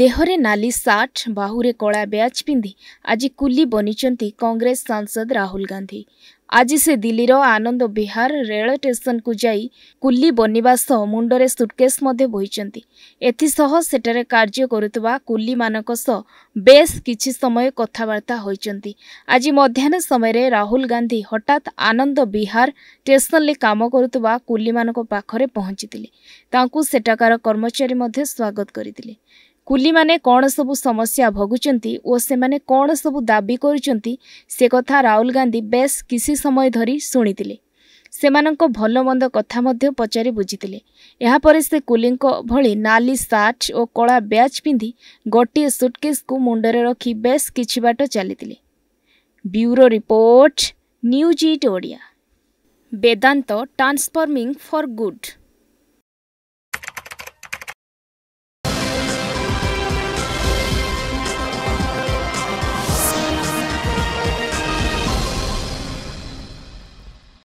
ଦେହରେ ନାଲି ସାର୍ଟ ବାହୁରେ କଳା ବ୍ୟାଚ୍ ପିନ୍ଧି ଆଜି କୁଲି ବନିଛନ୍ତି କଂଗ୍ରେସ ସାଂସଦ ରାହୁଲ ଗାନ୍ଧୀ ଆଜି ସେ ଦିଲ୍ଲୀର ଆନନ୍ଦ ବିହାର ରେଳ ଷ୍ଟେସନକୁ ଯାଇ କୁଲି ବନିବା ସହ ମୁଣ୍ଡରେ ସୁଟକେସ୍ ମଧ୍ୟ ବୋହିଛନ୍ତି ଏଥିସହ ସେଠାରେ କାର୍ଯ୍ୟ କରୁଥିବା କୁଲିମାନଙ୍କ ସହ ବେଶ କିଛି ସମୟ କଥାବାର୍ତ୍ତା ହୋଇଛନ୍ତି ଆଜି ମଧ୍ୟାହ୍ନ ସମୟରେ ରାହୁଲ ଗାନ୍ଧୀ ହଠାତ୍ ଆନନ୍ଦ ବିହାର ଷ୍ଟେସନରେ କାମ କରୁଥିବା କୁଲିମାନଙ୍କ ପାଖରେ ପହଞ୍ଚିଥିଲେ ତାଙ୍କୁ ସେଠାକାର କର୍ମଚାରୀ ମଧ୍ୟ ସ୍ୱାଗତ କରିଥିଲେ କୁଲିମାନେ କ'ଣ ସବୁ ସମସ୍ୟା ଭୋଗୁଛନ୍ତି ଓ ସେମାନେ କ'ଣ ସବୁ ଦାବି କରୁଛନ୍ତି ସେ କଥା ରାହୁଲ ଗାନ୍ଧୀ ବେଶ୍ କିଛି ସମୟ ଧରି ଶୁଣିଥିଲେ ସେମାନଙ୍କ ଭଲମନ୍ଦ କଥା ମଧ୍ୟ ପଚାରି ବୁଝିଥିଲେ ଏହାପରେ ସେ କୁଲିଙ୍କ ଭଳି ନାଲି ସାର୍ଟ ଓ କଳା ବ୍ୟାଚ୍ ପିନ୍ଧି ଗୋଟିଏ ସୁଟକେସ୍କୁ ମୁଣ୍ଡରେ ରଖି ବେଶ୍ କିଛି ବାଟ ଚାଲିଥିଲେ bureau report news it Odia Vedanta transforming for good